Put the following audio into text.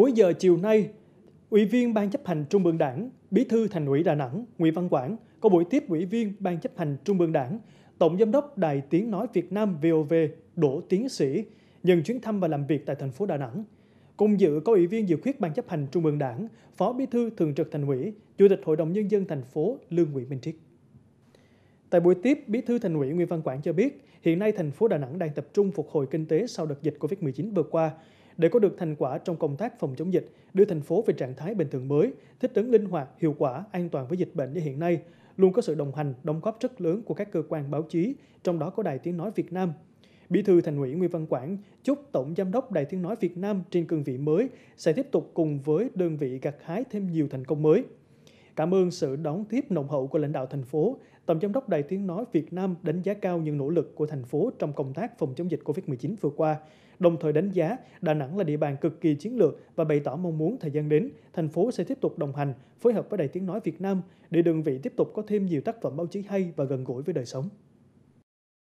Cuối giờ chiều nay, Ủy viên Ban chấp hành Trung ương Đảng, Bí thư Thành ủy Đà Nẵng Nguyễn Văn Quảng có buổi tiếp Ủy viên Ban chấp hành Trung ương Đảng, Tổng giám đốc Đài Tiếng Nói Việt Nam VOV Đỗ Tiến Sĩ nhận chuyến thăm và làm việc tại thành phố Đà Nẵng. Cùng dự có Ủy viên Dự khuyết Ban chấp hành Trung ương Đảng, Phó Bí thư Thường trực Thành ủy, Chủ tịch Hội đồng Nhân dân thành phố Lương Nguyễn Minh Triết. Tại buổi tiếp, Bí thư Thành ủy Nguyễn Văn Quảng cho biết, hiện nay thành phố Đà Nẵng đang tập trung phục hồi kinh tế sau đợt dịch COVID-19 vừa qua, để có được thành quả trong công tác phòng chống dịch, đưa thành phố về trạng thái bình thường mới, thích ứng linh hoạt, hiệu quả, an toàn với dịch bệnh như hiện nay, luôn có sự đồng hành, đóng góp rất lớn của các cơ quan báo chí, trong đó có Đài Tiếng Nói Việt Nam. Bí thư Thành ủy Nguyễn Văn Quảng chúc Tổng Giám đốc Đài Tiếng Nói Việt Nam trên cương vị mới sẽ tiếp tục cùng với đơn vị gặt hái thêm nhiều thành công mới. Cảm ơn sự đón tiếp nồng hậu của lãnh đạo thành phố. Tổng giám đốc Đài Tiếng Nói Việt Nam đánh giá cao những nỗ lực của thành phố trong công tác phòng chống dịch COVID-19 vừa qua, đồng thời đánh giá Đà Nẵng là địa bàn cực kỳ chiến lược và bày tỏ mong muốn thời gian đến, thành phố sẽ tiếp tục đồng hành, phối hợp với Đài Tiếng Nói Việt Nam để đơn vị tiếp tục có thêm nhiều tác phẩm báo chí hay và gần gũi với đời sống.